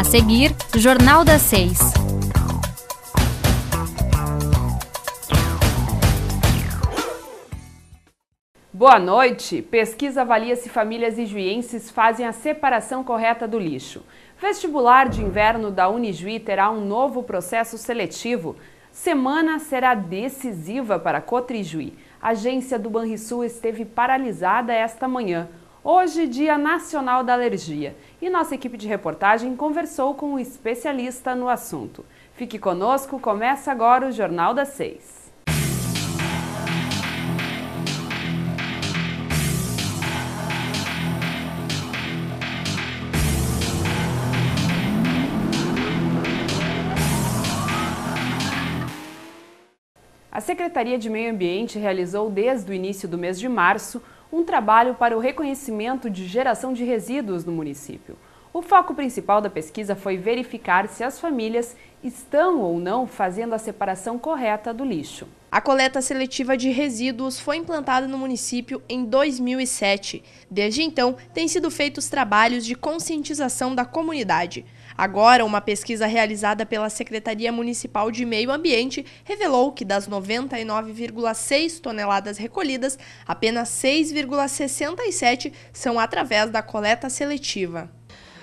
A seguir, Jornal das Seis. Boa noite. Pesquisa avalia se famílias ijuienses fazem a separação correta do lixo. Vestibular de inverno da Unijuí terá um novo processo seletivo. Semana será decisiva para Cotrijuí. A agência do Banrisul esteve paralisada esta manhã. Hoje, Dia Nacional da Alergia, e nossa equipe de reportagem conversou com um especialista no assunto. Fique conosco, começa agora o Jornal das Seis. A Secretaria de Meio Ambiente realizou desde o início do mês de março um trabalho para o reconhecimento de geração de resíduos no município. O foco principal da pesquisa foi verificar se as famílias estão ou não fazendo a separação correta do lixo. A coleta seletiva de resíduos foi implantada no município em 2007. Desde então, têm sido feitos trabalhos de conscientização da comunidade. Agora, uma pesquisa realizada pela Secretaria Municipal de Meio Ambiente revelou que das 99,6 toneladas recolhidas, apenas 6,67 são através da coleta seletiva.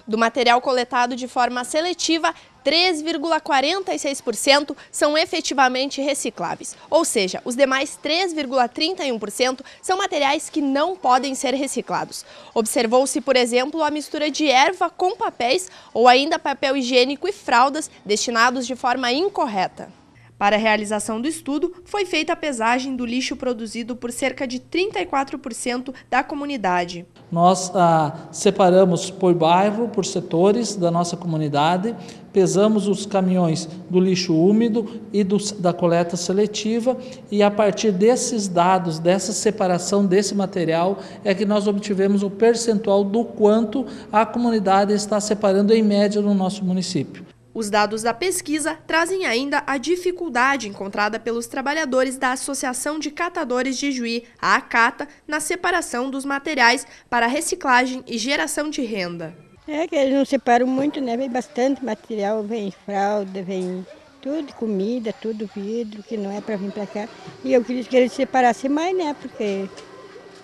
Do material coletado de forma seletiva, 3,46% são efetivamente recicláveis, ou seja, os demais 3,31% são materiais que não podem ser reciclados. Observou-se, por exemplo, a mistura de erva com papéis ou ainda papel higiênico e fraldas destinados de forma incorreta. Para a realização do estudo, foi feita a pesagem do lixo produzido por cerca de 34% da comunidade. Nós ah, separamos por bairro, por setores da nossa comunidade, pesamos os caminhões do lixo úmido e do, da coleta seletiva e a partir desses dados, dessa separação desse material, é que nós obtivemos o percentual do quanto a comunidade está separando em média no nosso município. Os dados da pesquisa trazem ainda a dificuldade encontrada pelos trabalhadores da Associação de Catadores de Juí, a ACATA, na separação dos materiais para reciclagem e geração de renda. É que eles não separam muito, né? Vem bastante material, vem fralda, vem tudo, comida, tudo vidro, que não é para vir para cá. E eu queria que eles separassem mais, né? Porque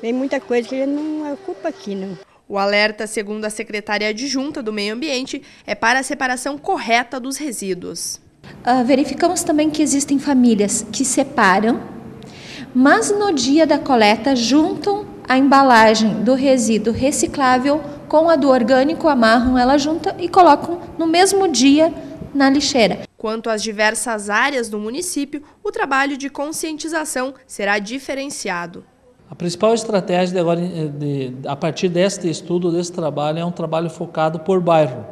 vem muita coisa que ele não ocupa aqui, não. O alerta, segundo a secretária adjunta do Meio Ambiente, é para a separação correta dos resíduos. Uh, verificamos também que existem famílias que separam, mas no dia da coleta juntam a embalagem do resíduo reciclável com a do orgânico, amarram ela junta e colocam no mesmo dia na lixeira. Quanto às diversas áreas do município, o trabalho de conscientização será diferenciado. A principal estratégia de agora, eh, de, a partir deste estudo, desse trabalho, é um trabalho focado por bairro.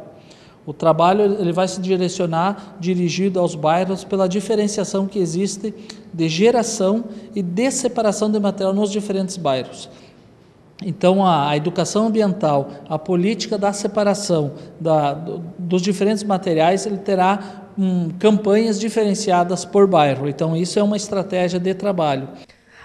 O trabalho ele vai se direcionar, dirigido aos bairros, pela diferenciação que existe de geração e de separação de material nos diferentes bairros. Então, a, a, educação ambiental, a política da separação da, do, dos diferentes materiais, ele terá hum, campanhas diferenciadas por bairro. Então, isso é uma estratégia de trabalho.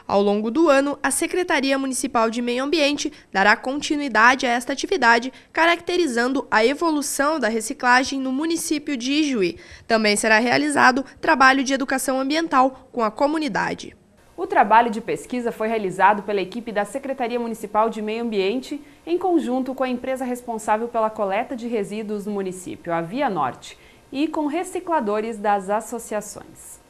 Ao longo do ano, a Secretaria Municipal de Meio Ambiente dará continuidade a esta atividade, caracterizando a evolução da reciclagem no município de Ijuí. Também será realizado trabalho de educação ambiental com a comunidade. O trabalho de pesquisa foi realizado pela equipe da Secretaria Municipal de Meio Ambiente, em conjunto com a empresa responsável pela coleta de resíduos no município, a Via Norte, e com recicladores das associações.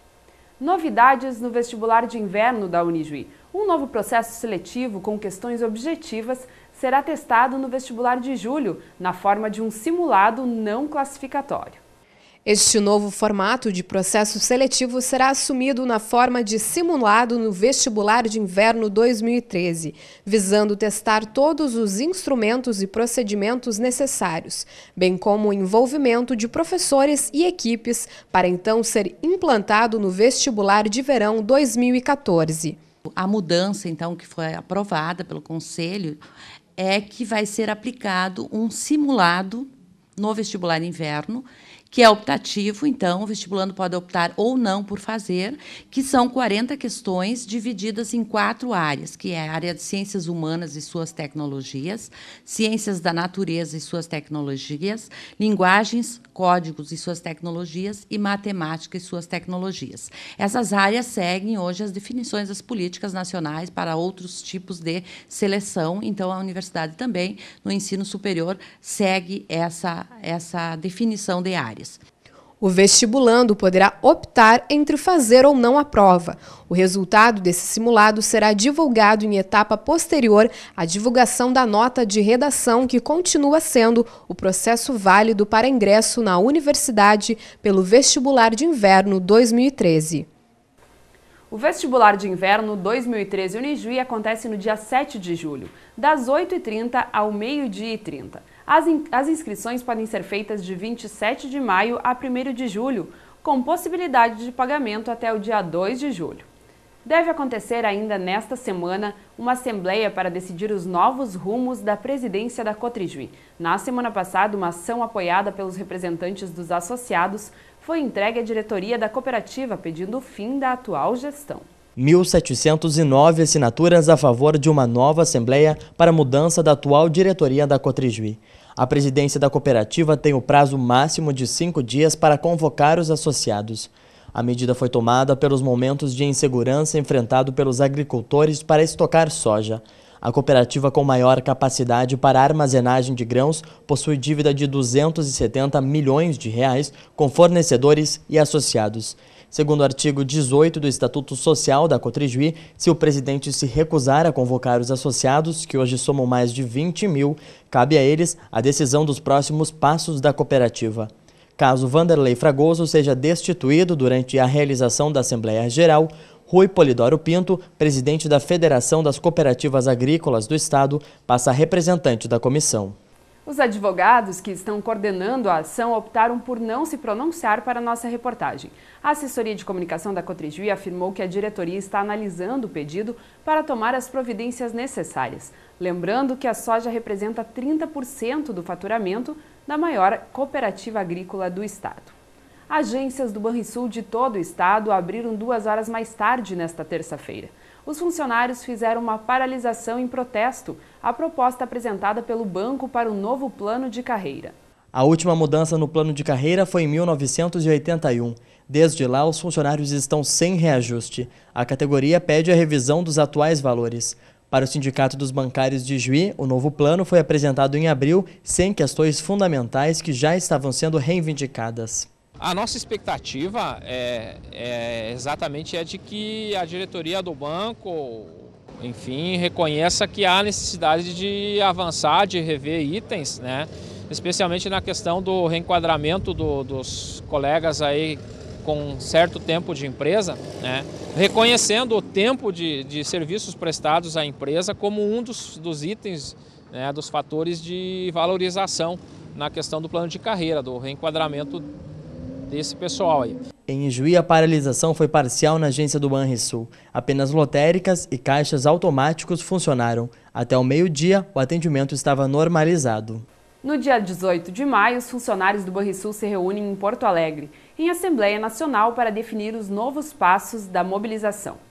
Novidades no vestibular de inverno da Unijuí. Um novo processo seletivo com questões objetivas será testado no vestibular de julho, na forma de um simulado não classificatório. Este novo formato de processo seletivo será assumido na forma de simulado no vestibular de inverno 2013, visando testar todos os instrumentos e procedimentos necessários, bem como o envolvimento de professores e equipes para então ser implantado no vestibular de verão 2014. A mudança, então, que foi aprovada pelo Conselho é que vai ser aplicado um simulado no vestibular inverno que é optativo, então o vestibulando pode optar ou não por fazer, que são 40 questões divididas em quatro áreas, que é a área de ciências humanas e suas tecnologias, ciências da natureza e suas tecnologias, linguagens, códigos e suas tecnologias e matemática e suas tecnologias. Essas áreas seguem hoje as definições das políticas nacionais para outros tipos de seleção, então a universidade também no ensino superior segue essa essa definição de área. O vestibulando poderá optar entre fazer ou não a prova. O resultado desse simulado será divulgado em etapa posterior à divulgação da nota de redação, que continua sendo o processo válido para ingresso na universidade pelo vestibular de inverno 2013. O vestibular de inverno 2013 Unijuí acontece no dia 7 de julho, das 8h30 ao meio-dia e 30. As, in as inscrições podem ser feitas de 27 de maio a 1 de julho, com possibilidade de pagamento até o dia 2 de julho. Deve acontecer ainda nesta semana uma assembleia para decidir os novos rumos da presidência da Cotrijuí. Na semana passada, uma ação apoiada pelos representantes dos associados foi entregue à diretoria da cooperativa pedindo o fim da atual gestão. 1.709 assinaturas a favor de uma nova assembleia para mudança da atual diretoria da Cotrijui. A presidência da cooperativa tem o prazo máximo de cinco dias para convocar os associados. A medida foi tomada pelos momentos de insegurança enfrentado pelos agricultores para estocar soja. A cooperativa com maior capacidade para armazenagem de grãos possui dívida de 270 milhões de reais com fornecedores e associados. Segundo o artigo 18 do Estatuto Social da Cotrijuí, se o presidente se recusar a convocar os associados, que hoje somam mais de 20 mil, cabe a eles a decisão dos próximos passos da cooperativa. Caso Vanderlei Fragoso seja destituído durante a realização da Assembleia Geral, Rui Polidoro Pinto, presidente da Federação das Cooperativas Agrícolas do Estado, passa representante da comissão. Os advogados que estão coordenando a ação optaram por não se pronunciar para nossa reportagem. A assessoria de comunicação da Cotriju afirmou que a diretoria está analisando o pedido para tomar as providências necessárias. Lembrando que a soja representa 30% do faturamento da maior cooperativa agrícola do estado. Agências do Banrisul de todo o estado abriram duas horas mais tarde nesta terça-feira os funcionários fizeram uma paralisação em protesto à proposta apresentada pelo banco para o novo plano de carreira. A última mudança no plano de carreira foi em 1981. Desde lá, os funcionários estão sem reajuste. A categoria pede a revisão dos atuais valores. Para o Sindicato dos Bancários de Juí, o novo plano foi apresentado em abril, sem questões fundamentais que já estavam sendo reivindicadas. A nossa expectativa é, é exatamente é de que a diretoria do banco, enfim, reconheça que há necessidade de avançar, de rever itens, né? especialmente na questão do reenquadramento do, dos colegas aí com certo tempo de empresa, né? reconhecendo o tempo de, de, serviços prestados à empresa como um dos, dos itens, né? dos fatores de valorização na questão do plano de carreira, do reenquadramento desse pessoal aí. Em Juí, a paralisação foi parcial na agência do Banrisul. Apenas lotéricas e caixas automáticos funcionaram. Até o meio-dia, o atendimento estava normalizado. No dia 18 de maio, os funcionários do Banrisul se reúnem em Porto Alegre, em Assembleia Nacional, para definir os novos passos da mobilização.